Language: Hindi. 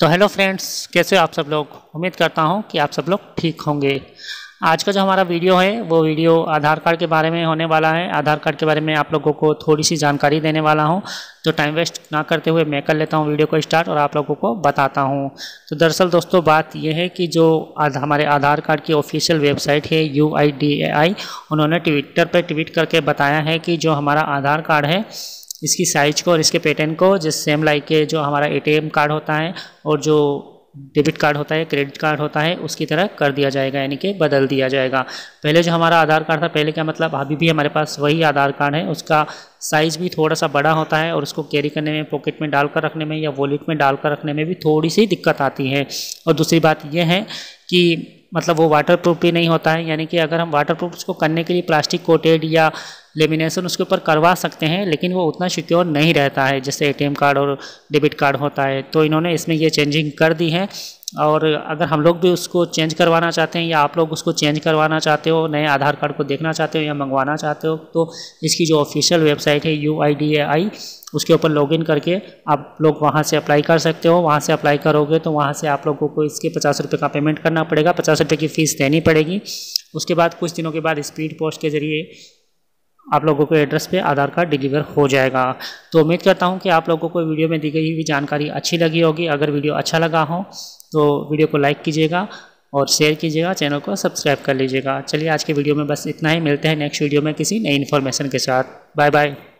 तो हेलो फ्रेंड्स कैसे हो आप सब लोग उम्मीद करता हूँ कि आप सब लोग ठीक होंगे आज का जो हमारा वीडियो है वो वीडियो आधार कार्ड के बारे में होने वाला है आधार कार्ड के बारे में आप लोगों को थोड़ी सी जानकारी देने वाला हूँ तो टाइम वेस्ट ना करते हुए मैं कर लेता हूँ वीडियो को स्टार्ट और आप लोगों को बताता हूँ तो दरअसल दोस्तों बात यह है कि जो हमारे आधार कार्ड की ऑफिशियल वेबसाइट है यू उन्होंने ट्विटर पर ट्वीट करके बताया है कि जो हमारा आधार कार्ड है इसकी साइज को और इसके पैटर्न को जिस सेम लाइक के जो हमारा एटीएम कार्ड होता है और जो डेबिट कार्ड होता है क्रेडिट कार्ड होता है उसकी तरह कर दिया जाएगा यानी कि बदल दिया जाएगा पहले जो हमारा आधार कार्ड था पहले क्या मतलब अभी भी हमारे पास वही आधार कार्ड है उसका साइज़ भी थोड़ा सा बड़ा होता है और उसको कैरी करने में पॉकेट में डालकर रखने में या वॉलेट में डालकर रखने में भी थोड़ी सी दिक्कत आती है और दूसरी बात यह है कि मतलब वो वाटर प्रूफ भी नहीं होता है यानी कि अगर हम वाटर प्रूफ उसको करने के लिए प्लास्टिक कोटेड या लेमिनेशन उसके ऊपर करवा सकते हैं लेकिन वो उतना सिक्योर नहीं रहता है जैसे एटीएम कार्ड और डेबिट कार्ड होता है तो इन्होंने इसमें ये चेंजिंग कर दी है और अगर हम लोग भी उसको चेंज करवाना चाहते हैं या आप लोग उसको चेंज करवाना चाहते हो नए आधार कार्ड को देखना चाहते हो या मंगवाना चाहते हो तो इसकी जो ऑफिशियल वेबसाइट है U I D A I उसके ऊपर लॉगिन करके आप लोग वहाँ से अप्लाई कर सकते हो वहाँ से अप्लाई करोगे तो वहाँ से आप लोगों को इसके पचास रुपये का पेमेंट करना पड़ेगा पचास रुपये की फ़ीस देनी पड़ेगी उसके बाद कुछ दिनों के बाद स्पीड पोस्ट के ज़रिए आप लोगों के एड्रेस पे आधार कार्ड डिलीवर हो जाएगा तो उम्मीद करता हूँ कि आप लोगों को वीडियो में दी गई हुई जानकारी अच्छी लगी होगी अगर वीडियो अच्छा लगा हो तो वीडियो को लाइक कीजिएगा और शेयर कीजिएगा चैनल को सब्सक्राइब कर लीजिएगा चलिए आज के वीडियो में बस इतना ही मिलते हैं नेक्स्ट वीडियो में किसी नई इन्फॉर्मेशन के साथ बाय बाय